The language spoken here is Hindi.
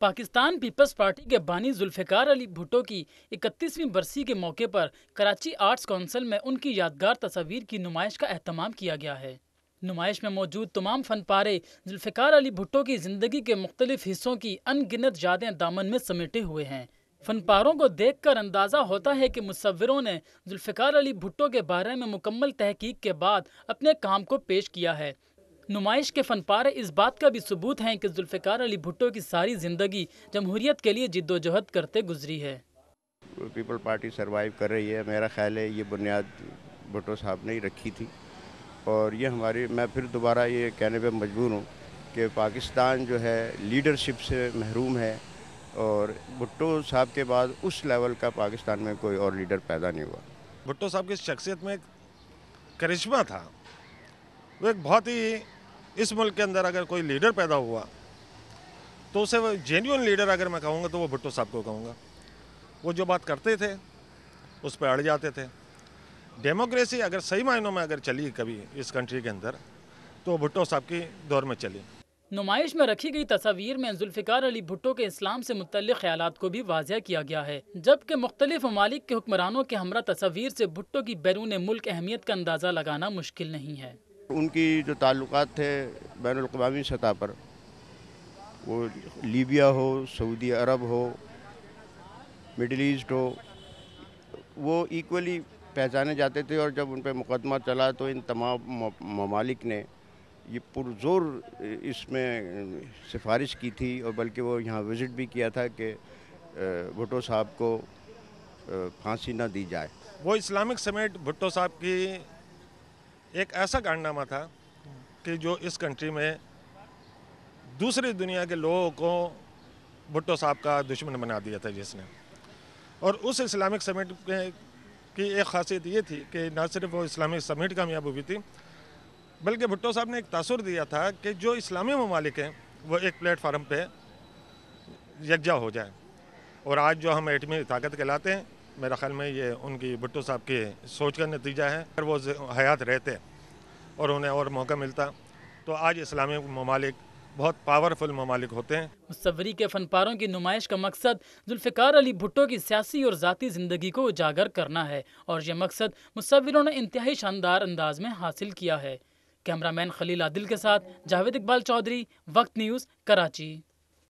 पाकिस्तान पीपल्स पार्टी के बानी जुल्फ़िकार अली भुट्टो की 31वीं बरसी के मौके पर कराची आर्ट्स काउंसिल में उनकी यादगार तस्वीर की नुमाइश का अहतमाम किया गया है नुमाइश में मौजूद तमाम फन पारे जुल्फ़िकार अली भुट्टो की ज़िंदगी के मुख्तलिफ हिस्सों की अनगिनत यादें दामन में समेटे हुए हैं फनपारों को देख कर अंदाज़ा होता है कि मुसविरों ने जुल्फ़िकार अली भुट्टो के बारे में मुकम्मल तहकीक के बाद अपने काम को पेश किया है नुमाइश के पारे इस बात का भी सबूत हैं कि जुल्फ़िकार अली भुट्टो की सारी ज़िंदगी जमहूरियत के लिए जिद्दोजहद करते गुजरी है पीपल पार्टी सर्वाइव कर रही है मेरा ख्याल है ये बुनियाद भुट्टो साहब ने ही रखी थी और ये हमारी मैं फिर दोबारा ये कहने पर मजबूर हूँ कि पाकिस्तान जो है लीडरशिप से महरूम है और भुट्टो साहब के बाद उस लेवल का पाकिस्तान में कोई और लीडर पैदा नहीं हुआ भुट्टो साहब की शख्सियत में एक करिश्मा था वो एक बहुत ही इस मुल्क के अंदर अगर कोई लीडर पैदा हुआ तो उसे वो जेन्यून लीडर अगर मैं कहूँगा तो वो भुट्टो साहब को कहूँगा वो जो बात करते थे उस पर अड़ जाते थे डेमोक्रेसी अगर सही मायनों में अगर चली कभी इस कंट्री के अंदर तो भुट्टो साहब की दौर में चली नुमाइश में रखी गई तस्वीर में जुल्फ़िकार अली भुट्टो के इस्लाम से मुतल ख्याल को भी वाजिया किया गया है जबकि मुख्तलिफ ममालिक के हुक्मरानों के हमरा तस्वीर से भुट्टो की बैरून मुल्क अहमियत का अंदाज़ा लगाना मुश्किल नहीं है उनकी जो ताल्लुक थे बैन अवी सतह पर वो लीबिया हो सऊदी अरब हो मिडल ईस्ट हो वो इक्वली पहचाने जाते थे और जब उन पर मुकदमा चला तो इन तमाम ममालिक ने ये पुरजोर इसमें सिफारिश की थी और बल्कि वो यहाँ विज़िट भी किया था कि भुटो साहब को फांसी ना दी जाए वो इस्लामिक समेट भुट्टो साहब की एक ऐसा कारनामा था कि जो इस कंट्री में दूसरी दुनिया के लोगों को भुट्टो साहब का दुश्मन बना दिया था जिसने और उस इस्लामिक समिट की एक खासियत ये थी कि ना सिर्फ वो इस्लामिक समिट कामयाब हुई थी बल्कि भुट्टो साहब ने एक तासुर दिया था कि जो इस्लामी ममालिक हैं वो एक प्लेटफार्म पे यकजा हो जाए और आज जो हम एटमी ताकत कहलाते हैं मेरा ख्याल में ये उनकी भुट्टो साहब की सोच का नतीजा है अगर वो हयात रहते और उन्हें और मौका मिलता तो आज इस्लामी ममालिक बहुत पावरफुल ममालिक होते हैं मुसवरी के फनपारों की नुमाइश का मकसद जुल्फ़िकार अली भुट्टो की सियासी और ज़ाती ज़िंदगी को उजागर करना है और यह मकसद मुसविरों ने इंतहाई शानदार अंदाज में हासिल किया है कैमरामैन खलील आदिल के साथ जावेद इकबाल चौधरी वक्त न्यूज़ कराची